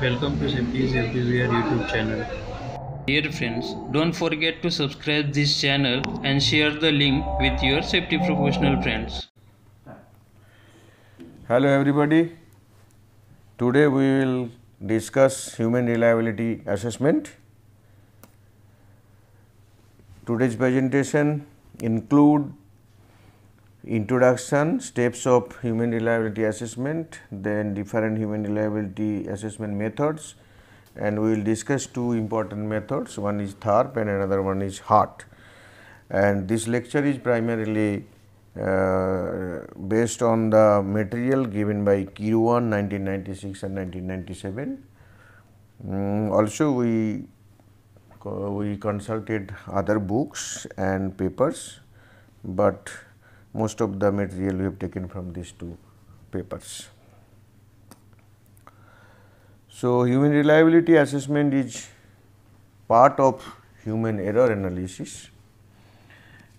Welcome to Safety Everywhere YouTube channel. Dear friends, don't forget to subscribe this channel and share the link with your safety professional friends. Hello everybody. Today we will discuss human reliability assessment. Today's presentation include introduction steps of human reliability assessment then different human reliability assessment methods and we will discuss two important methods one is THARP and another one is HART and this lecture is primarily uh, based on the material given by Kirwan 1996 and 1997 mm, also we we consulted other books and papers but most of the material we have taken from these two papers. So, human reliability assessment is part of human error analysis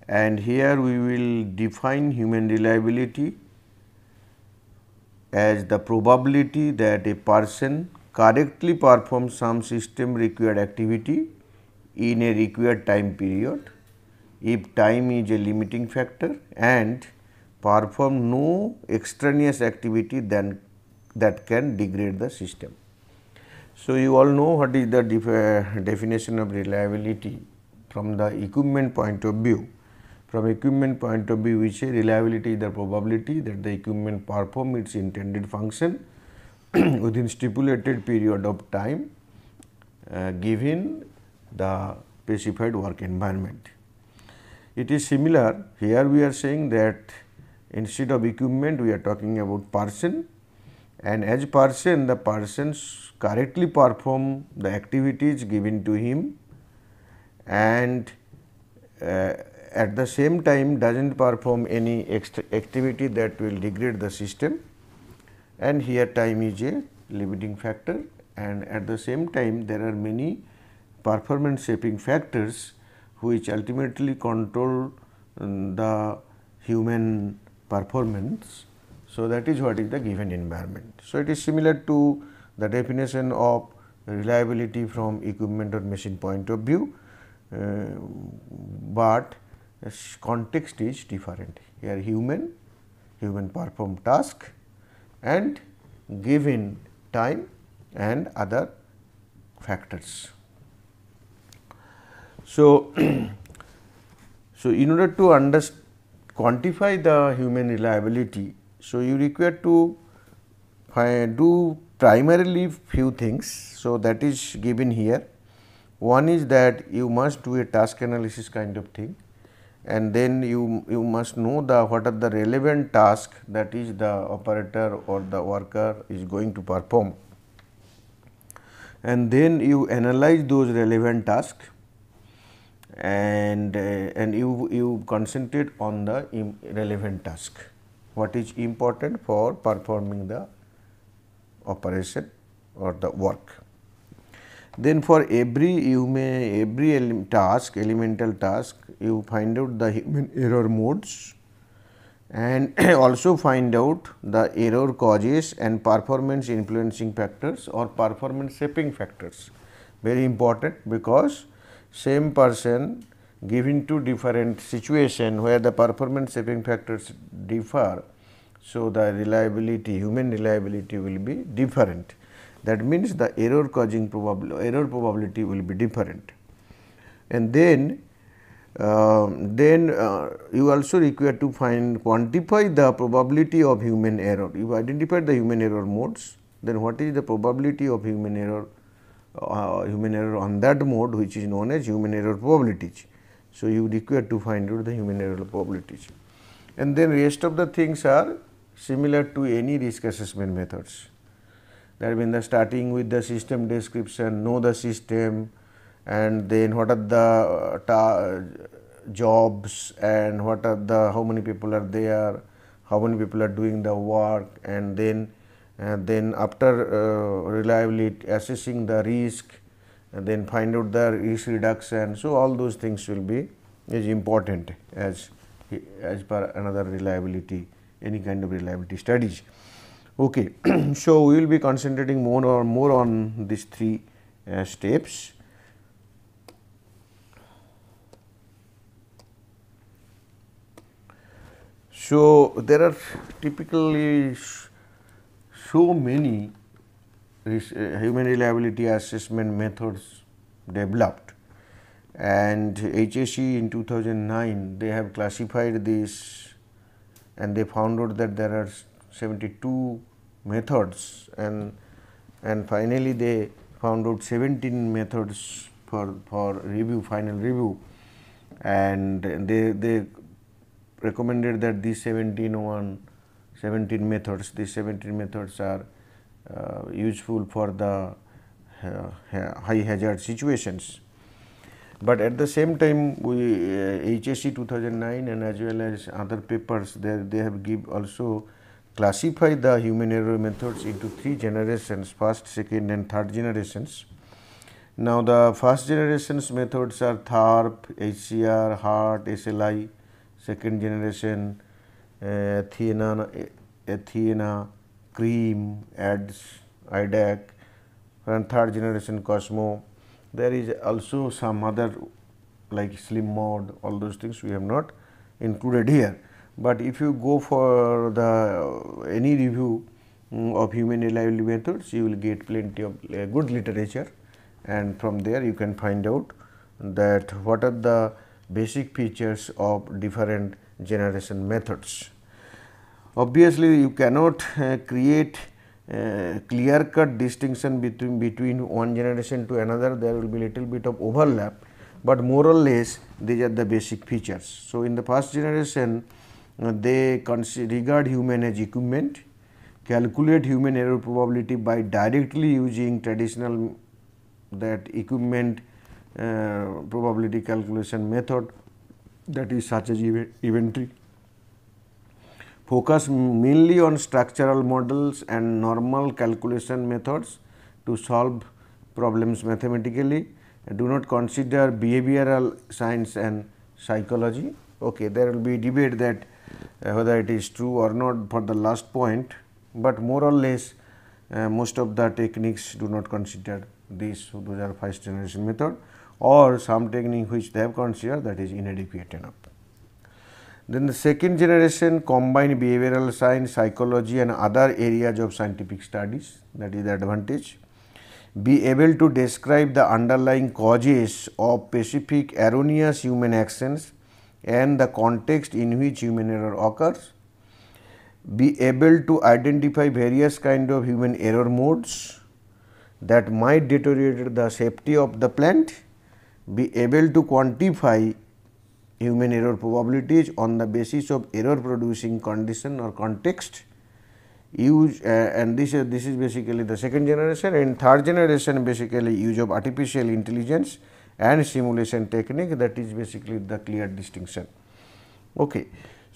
and here we will define human reliability as the probability that a person correctly performs some system required activity in a required time period if time is a limiting factor and perform no extraneous activity then that can degrade the system. So, you all know what is the def definition of reliability from the equipment point of view. From equipment point of view, we say reliability is the probability that the equipment perform its intended function within stipulated period of time uh, given the specified work environment. It is similar here we are saying that instead of equipment we are talking about person and as person the persons correctly perform the activities given to him and uh, at the same time does not perform any activity that will degrade the system and here time is a limiting factor and at the same time there are many performance shaping factors which ultimately control um, the human performance. So, that is what is the given environment. So, it is similar to the definition of reliability from equipment or machine point of view, uh, but context is different. Here human, human perform task and given time and other factors. So, so in order to quantify the human reliability, so you require to do primarily few things. So, that is given here. One is that you must do a task analysis kind of thing and then you, you must know the what are the relevant task that is the operator or the worker is going to perform. And then you analyze those relevant tasks and uh, and you you concentrate on the relevant task what is important for performing the operation or the work then for every you may every task elemental task you find out the human error modes and also find out the error causes and performance influencing factors or performance shaping factors very important because same person given to different situation where the performance shaping factors differ. So, the reliability human reliability will be different that means the error causing probability error probability will be different. And then uh, then uh, you also require to find quantify the probability of human error. You identified the human error modes, then what is the probability of human error uh, human error on that mode which is known as human error probabilities. So, you require to find out the human error probabilities and then rest of the things are similar to any risk assessment methods. That means, the starting with the system description, know the system and then what are the uh, uh, jobs and what are the how many people are there, how many people are doing the work and then and then after uh, reliably assessing the risk and then find out the risk reduction. So, all those things will be is important as as per another reliability any kind of reliability studies. Okay. so, we will be concentrating more or more on these three uh, steps. So, there are typically so many uh, human reliability assessment methods developed and HSE in 2009 they have classified this and they found out that there are 72 methods and and finally they found out 17 methods for for review final review and they they recommended that these 17 one 17 methods. These 17 methods are uh, useful for the uh, high hazard situations. But at the same time, we uh, HSC 2009 and as well as other papers, they, they have give also classify the human error methods into three generations, first, second and third generations. Now, the first generation's methods are THARP, HCR, HART, SLI, second generation, Athena, Athena, Cream, Ads, IDAC, and third generation Cosmo. There is also some other like slim mode, all those things we have not included here. But if you go for the any review um, of human reliability methods, you will get plenty of uh, good literature and from there you can find out that what are the basic features of different generation methods. Obviously, you cannot uh, create uh, clear cut distinction between, between one generation to another, there will be little bit of overlap, but more or less these are the basic features. So, in the first generation, uh, they regard human as equipment, calculate human error probability by directly using traditional that equipment uh, probability calculation method that is such as event focus mainly on structural models and normal calculation methods to solve problems mathematically. Do not consider behavioral science and psychology. Okay, there will be debate that uh, whether it is true or not for the last point, but more or less uh, most of the techniques do not consider these, those are first generation method or some technique which they have considered that is inadequate enough. Then the second generation combine behavioral science, psychology and other areas of scientific studies that is the advantage. Be able to describe the underlying causes of specific erroneous human actions and the context in which human error occurs. Be able to identify various kind of human error modes that might deteriorate the safety of the plant. Be able to quantify human error probabilities on the basis of error producing condition or context use uh, and this is this is basically the second generation and third generation basically use of artificial intelligence and simulation technique that is basically the clear distinction okay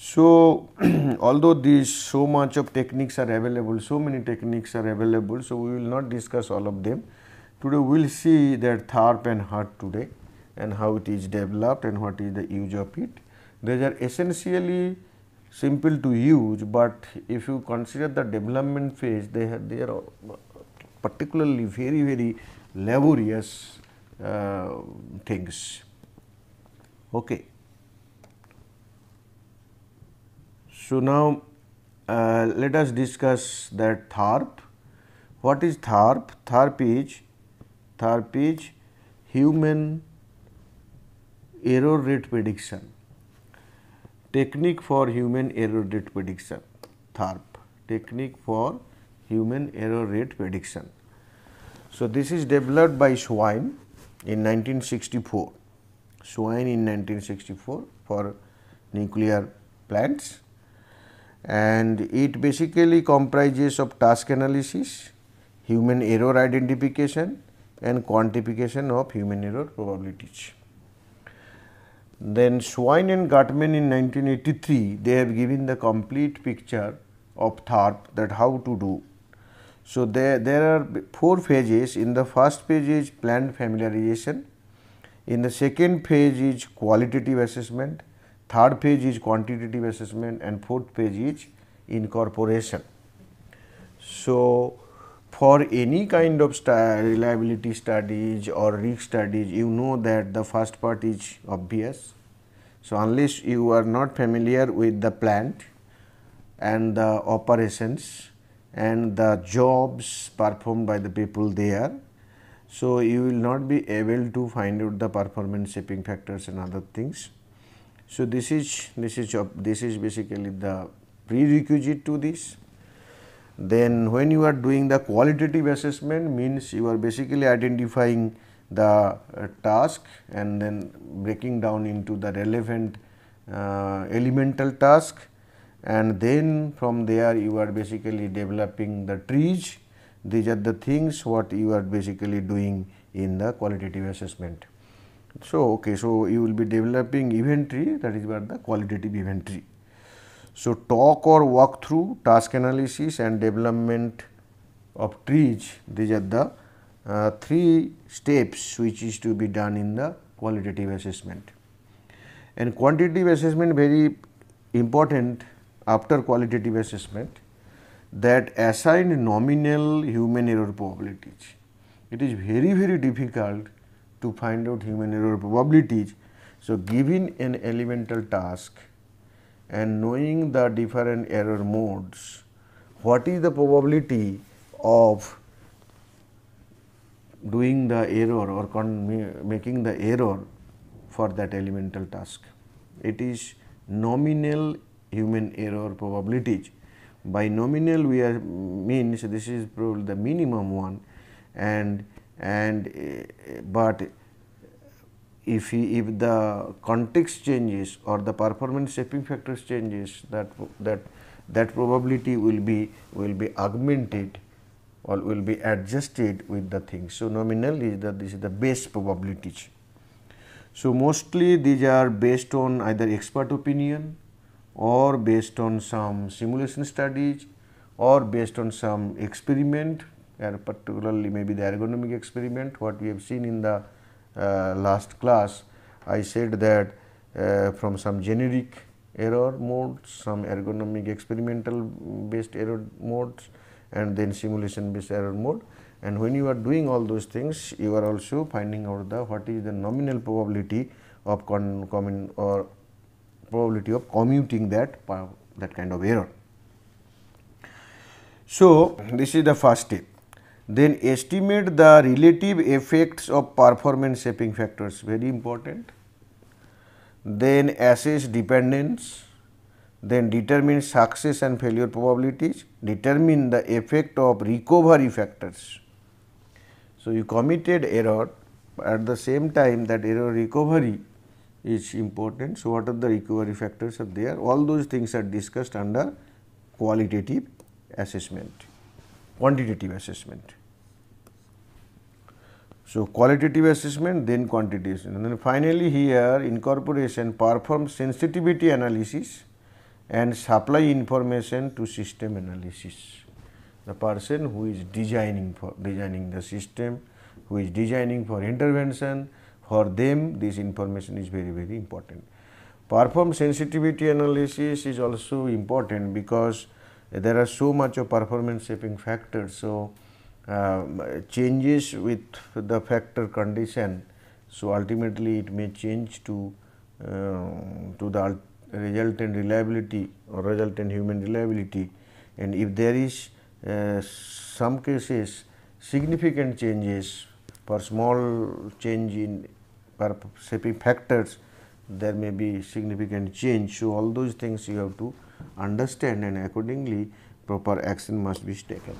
so although these so much of techniques are available so many techniques are available so we will not discuss all of them today we will see that tharp and hart today and how it is developed and what is the use of it. These are essentially simple to use, but if you consider the development phase, they, have, they are particularly very, very laborious uh, things. Okay. So, now uh, let us discuss that THARP. What is THARP? THARP is, THARP is human error rate prediction technique for human error rate prediction tharp technique for human error rate prediction so this is developed by schwein in 1964 schwein in 1964 for nuclear plants and it basically comprises of task analysis human error identification and quantification of human error probabilities then Schwein and Gottman in 1983, they have given the complete picture of Tharp that how to do. So, there, there are four phases. In the first phase is planned familiarization. In the second phase is qualitative assessment. Third phase is quantitative assessment and fourth phase is incorporation. So, for any kind of st reliability studies or risk studies, you know that the first part is obvious. So, unless you are not familiar with the plant and the operations and the jobs performed by the people there, so you will not be able to find out the performance shaping factors and other things. So, this is this is this is basically the prerequisite to this then when you are doing the qualitative assessment means you are basically identifying the uh, task and then breaking down into the relevant uh, elemental task and then from there you are basically developing the trees these are the things what you are basically doing in the qualitative assessment. So, okay, so you will be developing event tree that is what the qualitative event tree. So, talk or walk through task analysis and development of trees these are the uh, three steps which is to be done in the qualitative assessment. And quantitative assessment very important after qualitative assessment that assigned nominal human error probabilities. It is very very difficult to find out human error probabilities. So, given an elemental task and knowing the different error modes, what is the probability of doing the error or making the error for that elemental task. It is nominal human error probabilities. By nominal we are means this is probably the minimum one and and uh, but if he, if the context changes or the performance shaping factors changes that that that probability will be will be augmented or will be adjusted with the thing. So, nominal is the this is the base probabilities. So, mostly these are based on either expert opinion or based on some simulation studies or based on some experiment and particularly maybe the ergonomic experiment what we have seen in the uh, last class, I said that uh, from some generic error modes, some ergonomic experimental based error modes and then simulation based error mode. And when you are doing all those things, you are also finding out the what is the nominal probability of con common or probability of commuting that that kind of error. So, this is the first step. Then estimate the relative effects of performance shaping factors, very important. Then assess dependence, then determine success and failure probabilities, determine the effect of recovery factors. So, you committed error at the same time that error recovery is important. So, what are the recovery factors are there? All those things are discussed under qualitative assessment quantitative assessment. So, qualitative assessment then quantitative and then finally, here incorporation performs sensitivity analysis and supply information to system analysis. The person who is designing for designing the system, who is designing for intervention, for them this information is very very important. Perform sensitivity analysis is also important because there are so much of performance shaping factors. So, uh, changes with the factor condition. So, ultimately it may change to uh, to the resultant reliability or resultant human reliability and if there is uh, some cases significant changes for small change in shaping factors there may be significant change. So, all those things you have to understand and accordingly proper action must be taken.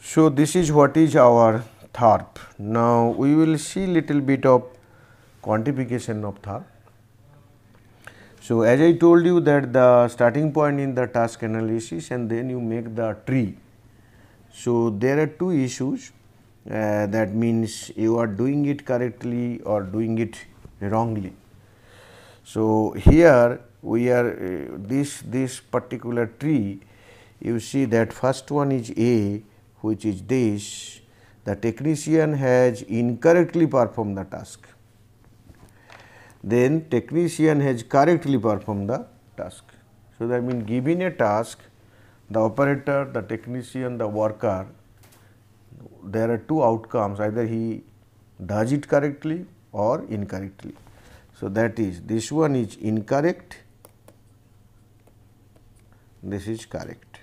So, this is what is our THARP. Now, we will see little bit of quantification of THARP. So, as I told you that the starting point in the task analysis and then you make the tree. So, there are two issues uh, that means you are doing it correctly or doing it wrongly. So, here we are uh, this this particular tree you see that first one is A which is this the technician has incorrectly performed the task. Then technician has correctly performed the task. So, that mean, given a task the operator, the technician, the worker there are two outcomes either he does it correctly or incorrectly. So, that is this one is incorrect this is correct.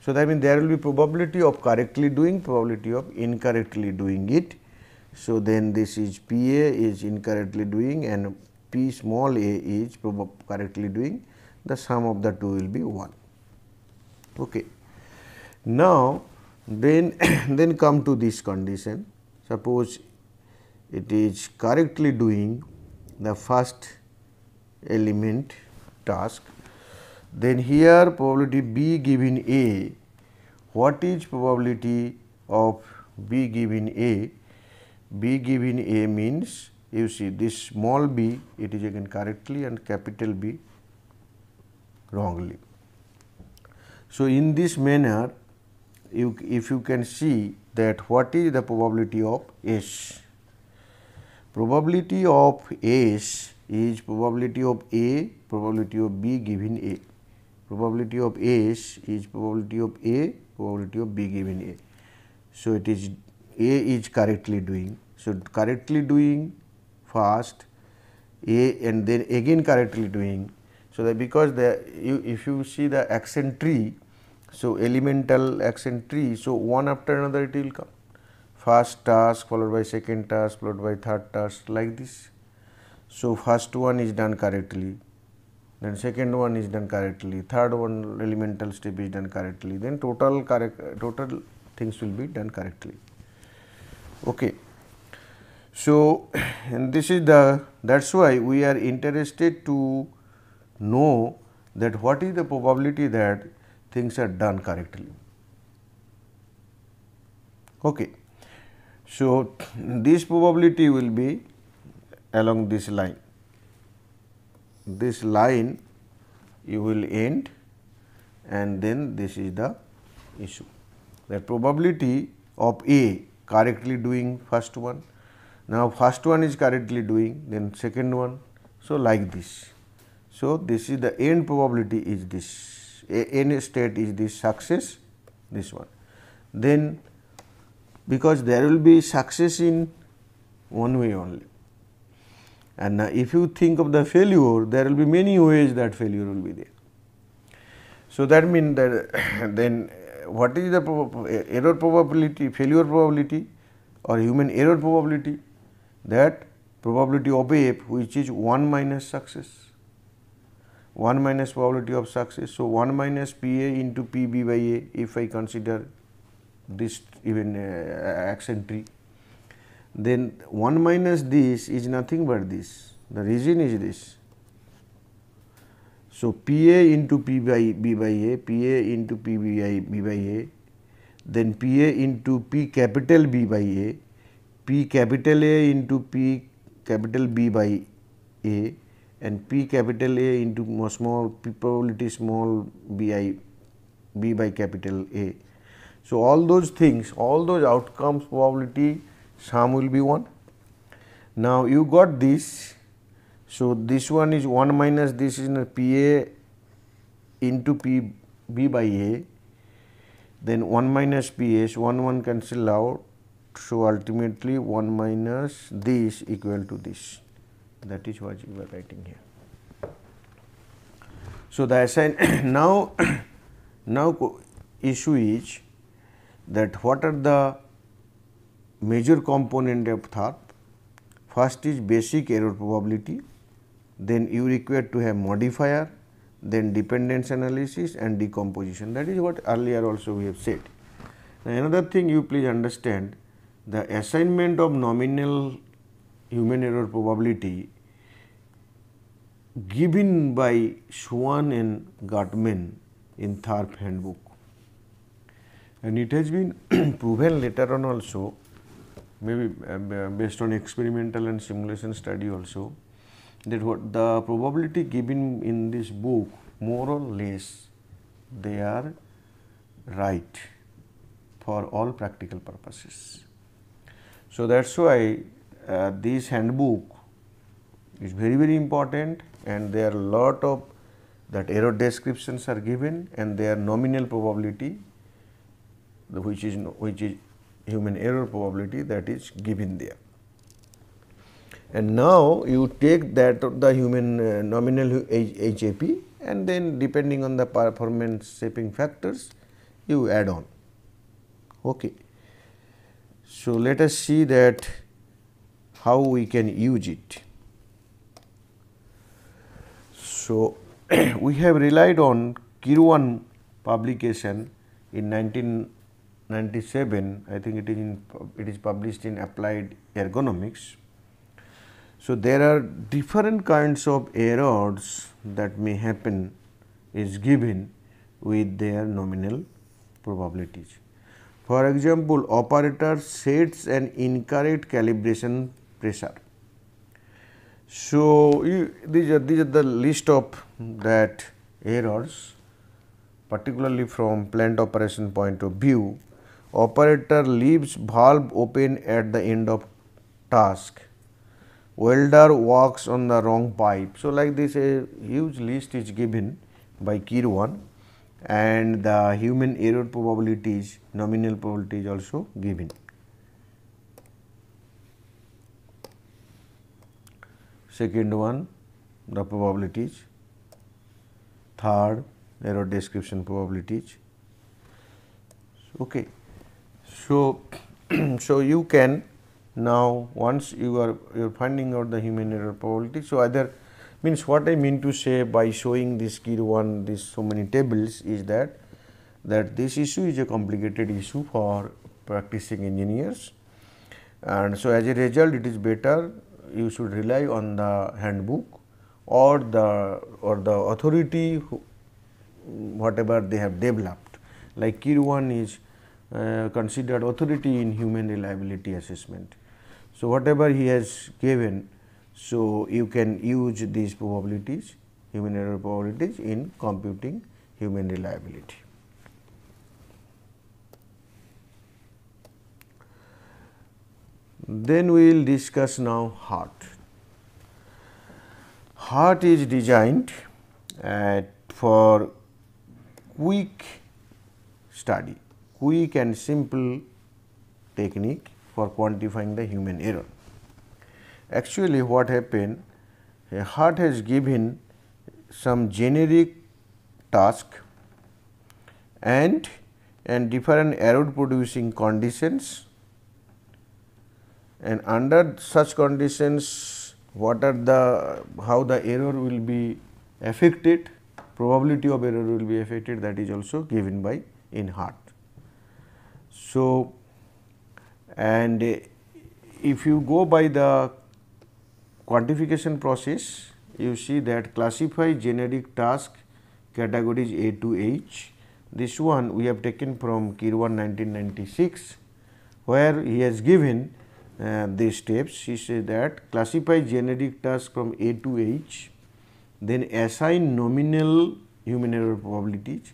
So, that means there will be probability of correctly doing, probability of incorrectly doing it. So, then this is P A is incorrectly doing and P small a is correctly doing, the sum of the two will be 1. Okay. Now, then, then come to this condition, suppose it is correctly doing the first element task then here probability B given A, what is probability of B given A? B given A means you see this small b it is again correctly and capital B wrongly. So, in this manner you if you can see that what is the probability of S? Probability of S is probability of A, probability of B given A probability of A is probability of A, probability of B given A. So, it is A is correctly doing. So, correctly doing first A and then again correctly doing. So, that because the you, if you see the accent tree, so elemental accent tree, so one after another it will come. First task followed by second task followed by third task like this. So, first one is done correctly, then second one is done correctly, third one elemental step is done correctly, then total correct total things will be done correctly. Okay. So, and this is the that is why we are interested to know that what is the probability that things are done correctly. Okay. So, this probability will be along this line this line you will end and then this is the issue. The probability of A correctly doing first one. Now, first one is correctly doing then second one. So, like this. So, this is the end probability is this Any state is this success this one. Then because there will be success in one way only and if you think of the failure, there will be many ways that failure will be there. So that means that then what is the error probability, failure probability or human error probability? That probability of F which is 1 minus success, 1 minus probability of success. So, 1 minus P A into P B by A if I consider this even uh, action tree then 1 minus this is nothing but this. The reason is this. So, P A into P by B by A, P A into P B by, B by A, then P A into P capital B by A, P capital A into P capital B by A and P capital A into small P probability small B I B by capital A. So, all those things, all those outcomes probability sum will be 1. Now, you got this. So, this one is 1 minus this is PA into P B by A. Then 1 minus PA, so 1 1 cancel out. So, ultimately 1 minus this equal to this. That is what you were writing here. So, the assign now, now issue is that what are the major component of THARP. First is basic error probability, then you require to have modifier, then dependence analysis and decomposition that is what earlier also we have said. Now, another thing you please understand the assignment of nominal human error probability given by Swan and Gottman in Tharp handbook and it has been proven later on also maybe uh, uh, based on experimental and simulation study also that what the probability given in this book more or less they are right for all practical purposes. So, that is why uh, this handbook is very very important and there are lot of that error descriptions are given and their nominal probability which is which is human error probability that is given there. And now you take that the human uh, nominal HAP and then depending on the performance shaping factors you add on. Okay. So, let us see that how we can use it. So, we have relied on Kirwan publication in 19 97 I think it is in it is published in Applied Ergonomics. So, there are different kinds of errors that may happen is given with their nominal probabilities. For example, operator sets an incorrect calibration pressure. So, you, these are these are the list of that errors particularly from plant operation point of view operator leaves valve open at the end of task. Welder walks on the wrong pipe. So, like this a huge list is given by one, and the human error probabilities, nominal probability is also given. Second one the probabilities, third error description probabilities. Okay. So, so you can now once you are you are finding out the human error probability. So, either means what I mean to say by showing this key one this so many tables is that that this issue is a complicated issue for practicing engineers and so as a result it is better you should rely on the handbook or the or the authority who, whatever they have developed like Kirwan one is uh, considered authority in human reliability assessment. So, whatever he has given, so you can use these probabilities, human error probabilities in computing human reliability. Then we will discuss now heart. Heart is designed uh, for quick study quick and simple technique for quantifying the human error. Actually what happened, Hart has given some generic task and and different error producing conditions and under such conditions what are the how the error will be affected probability of error will be affected that is also given by in heart. So, and if you go by the quantification process, you see that classify generic task categories A to H. This one we have taken from Kirwan 1996, where he has given uh, these steps. He said that classify generic task from A to H, then assign nominal human error probabilities,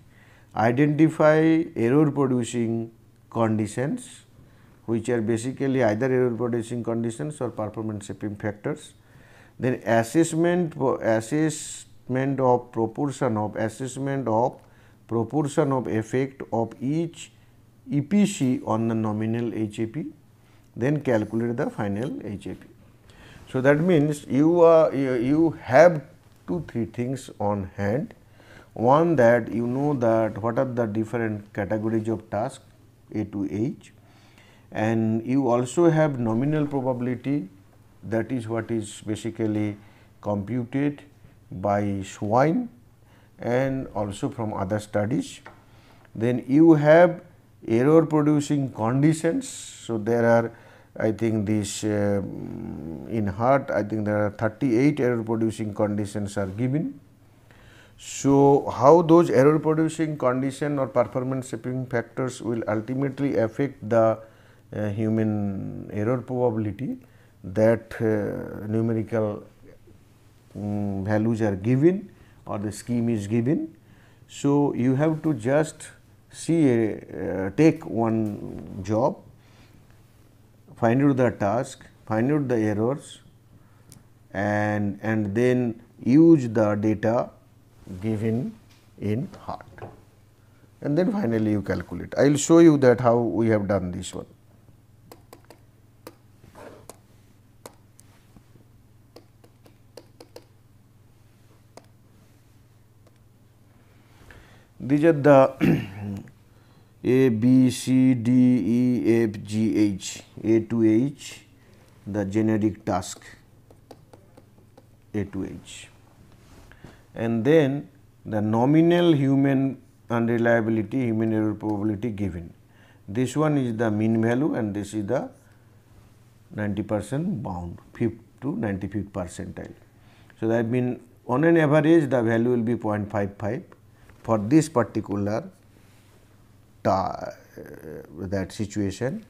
identify error producing conditions which are basically either error producing conditions or performance shaping factors. Then assessment assessment of proportion of assessment of proportion of effect of each EPC on the nominal HAP, then calculate the final HAP. So, that means you are you, you have two three things on hand. One that you know that what are the different categories of tasks a to H and you also have nominal probability that is what is basically computed by Schwein and also from other studies. Then you have error producing conditions. So, there are I think this uh, in heart I think there are 38 error producing conditions are given so, how those error producing condition or performance shaping factors will ultimately affect the uh, human error probability that uh, numerical um, values are given or the scheme is given. So, you have to just see a, uh, take one job, find out the task, find out the errors and, and then use the data given in heart. And then finally, you calculate. I will show you that how we have done this one. These are the A, B, C, D, E, F, G, H, A to H, the generic task, A to H and then the nominal human unreliability human error probability given. This one is the mean value and this is the 90 percent bound 5th to 95th percentile. So, that means on an average the value will be 0.55 for this particular uh, that situation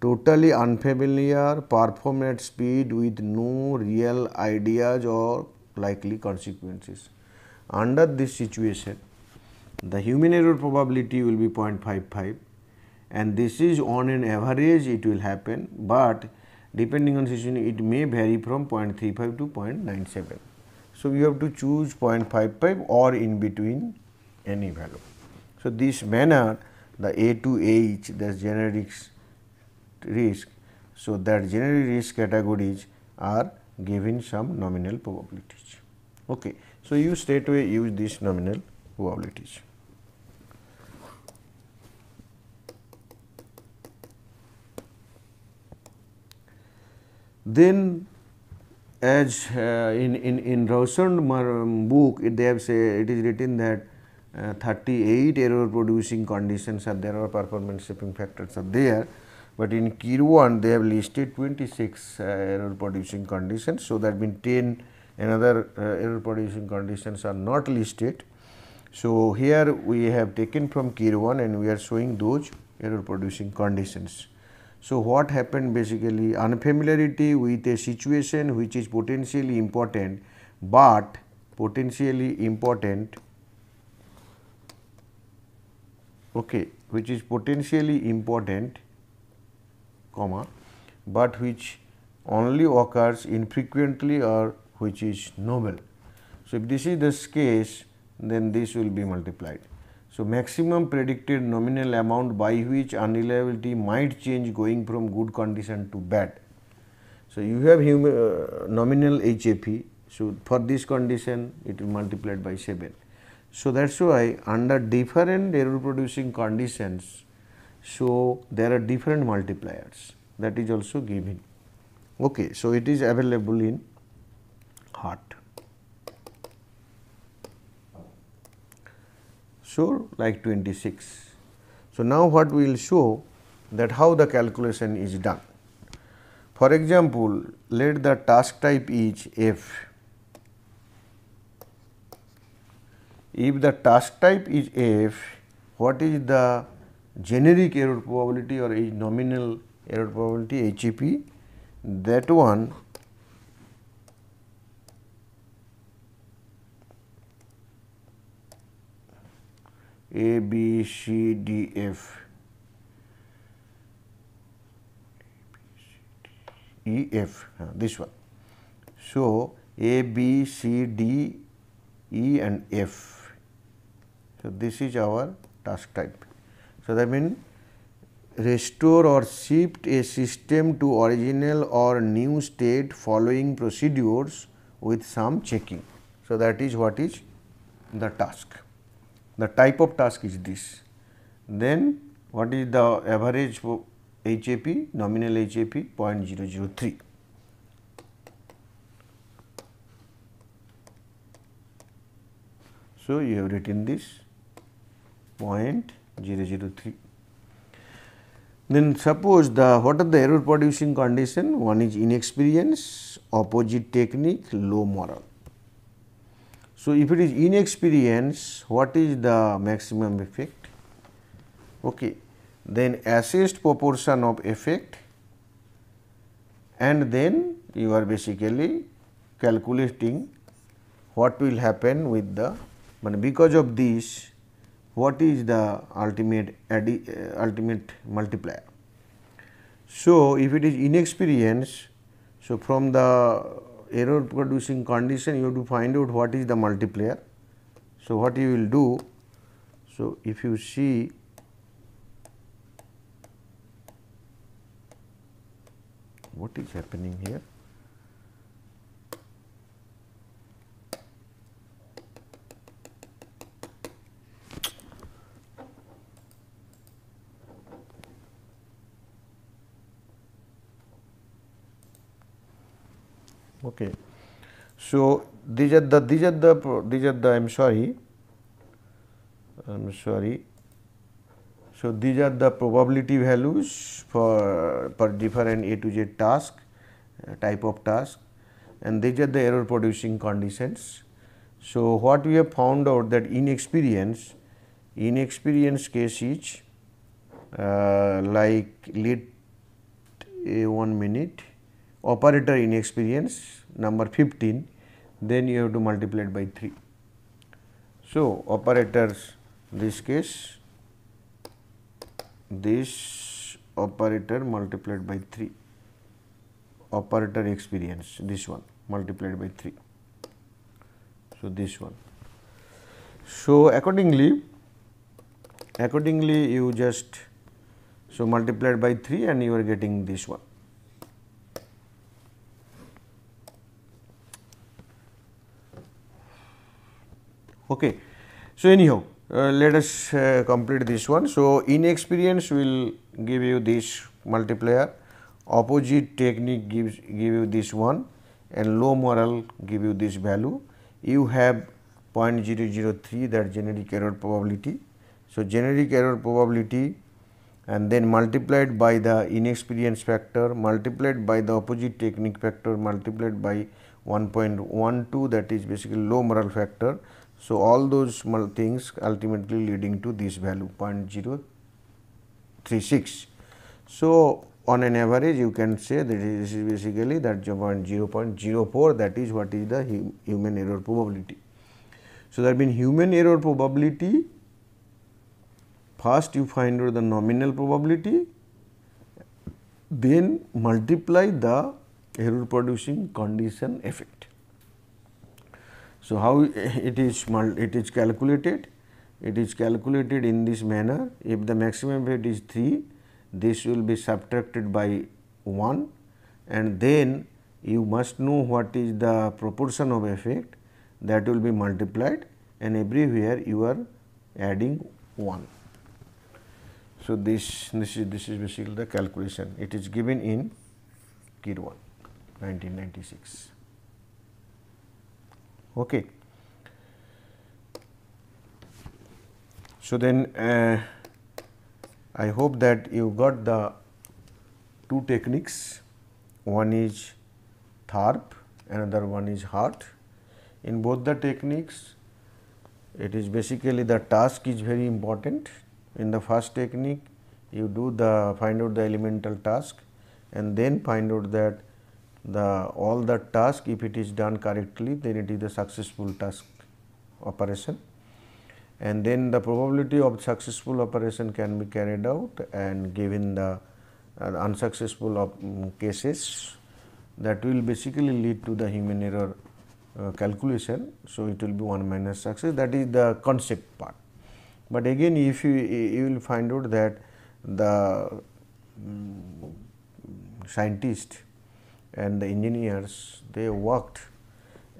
totally unfamiliar perform at speed with no real ideas or likely consequences. Under this situation, the human error probability will be 0.55 and this is on an average it will happen, but depending on situation it may vary from 0.35 to 0.97. So, you have to choose 0.55 or in between any value. So, this manner the A to H that is generic risk. So, that generic risk categories are given some nominal probabilities. Okay. So, you straight away use this nominal probabilities. Then as uh, in, in, in Rosand um, book it, they have say it is written that uh, 38 error producing conditions are there or performance shaping factors are there, but in Kirwan they have listed 26 uh, error producing conditions. So, that means 10 Another error uh, producing conditions are not listed. So, here we have taken from Kir 1 and we are showing those error producing conditions. So, what happened basically unfamiliarity with a situation which is potentially important, but potentially important okay, which is potentially important comma, but which only occurs infrequently or which is noble. So, if this is the case then this will be multiplied. So, maximum predicted nominal amount by which unreliability might change going from good condition to bad. So, you have uh, nominal HAP. So, for this condition it will multiplied by 7. So, that is why under different error producing conditions, so there are different multipliers that is also given. Okay, so, it is available in sure like 26. So, now what we will show that how the calculation is done. For example, let the task type is F. If the task type is F, what is the generic error probability or nominal error probability HEP? That one A, B, C, D, F, E, F, this one. So, A, B, C, D, E and F. So, this is our task type. So, that means restore or shift a system to original or new state following procedures with some checking. So, that is what is the task the type of task is this. Then what is the average HAP, nominal HAP 0.003. So, you have written this 0.003. Then suppose the what are the error producing condition? One is inexperience, opposite technique, low moral. So, if it is inexperience, what is the maximum effect? Okay. Then assessed proportion of effect and then you are basically calculating what will happen with the because of this what is the ultimate uh, ultimate multiplier. So, if it is inexperience, so from the error producing condition you have to find out what is the multiplier. So, what you will do? So, if you see what is happening here Okay. So, these are the these are the these are the I am sorry I am sorry. So, these are the probability values for per different A to Z task uh, type of task and these are the error producing conditions. So, what we have found out that in experience case is uh, like let a 1 minute operator inexperience number 15 then you have to multiply it by 3. So, operators this case this operator multiplied by 3 operator experience this one multiplied by 3. So, this one. So, accordingly accordingly you just so multiplied by 3 and you are getting this one. okay. So, anyhow uh, let us uh, complete this one. So, inexperience will give you this multiplier, opposite technique gives give you this one and low moral give you this value. You have 0.003 that generic error probability. So, generic error probability and then multiplied by the inexperience factor, multiplied by the opposite technique factor, multiplied by 1.12 that is basically low moral factor. So, all those things ultimately leading to this value 0.036. So, on an average you can say that this is basically that 0 0.04 that is what is the human error probability. So, that means human error probability first you find out the nominal probability then multiply the error producing condition effect. So, how it is it is calculated? It is calculated in this manner if the maximum weight is 3 this will be subtracted by 1 and then you must know what is the proportion of effect that will be multiplied and everywhere you are adding 1. So, this, this is this is basically the calculation it is given in Kirwan, 1996. Okay. So, then uh, I hope that you got the two techniques one is THARP another one is HART. In both the techniques it is basically the task is very important. In the first technique you do the find out the elemental task and then find out that the all the task if it is done correctly then it is a successful task operation and then the probability of successful operation can be carried out and given the uh, unsuccessful um, cases that will basically lead to the human error uh, calculation. So, it will be 1 minus success that is the concept part. But again if you, you will find out that the um, scientist and the engineers they worked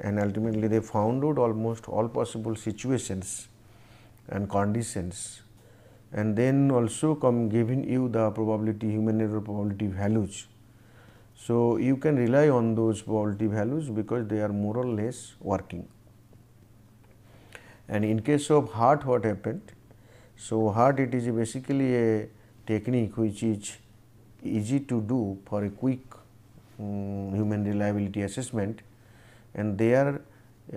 and ultimately they found out almost all possible situations and conditions and then also come giving you the probability human error probability values. So, you can rely on those probability values because they are more or less working. And in case of heart what happened? So, heart it is basically a technique which is easy to do for a quick um, human reliability assessment and there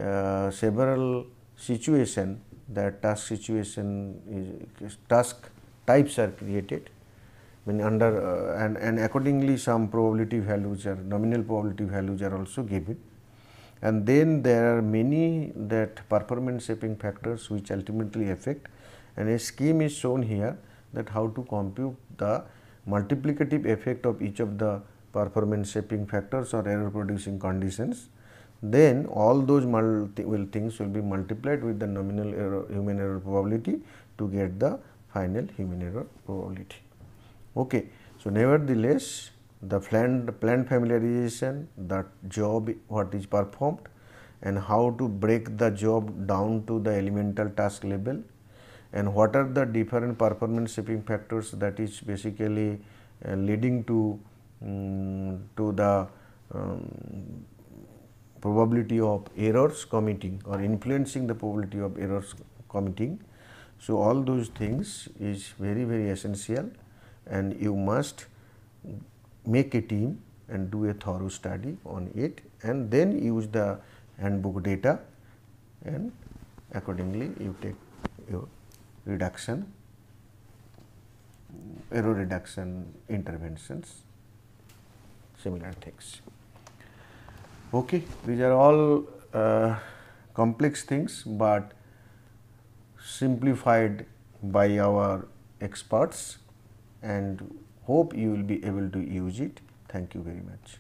uh, several situation that task situation is task types are created I mean under uh, and, and accordingly some probability values are nominal probability values are also given and then there are many that performance shaping factors which ultimately affect and a scheme is shown here that how to compute the multiplicative effect of each of the performance shaping factors or error producing conditions, then all those multi will things will be multiplied with the nominal error human error probability to get the final human error probability. Okay. So, nevertheless, the planned, planned familiarization, that job what is performed and how to break the job down to the elemental task level and what are the different performance shaping factors that is basically uh, leading to Mm, to the um, probability of errors committing or influencing the probability of errors committing. So, all those things is very very essential and you must make a team and do a thorough study on it and then use the handbook data and accordingly you take your reduction error reduction interventions similar things. Okay, these are all uh, complex things, but simplified by our experts and hope you will be able to use it. Thank you very much.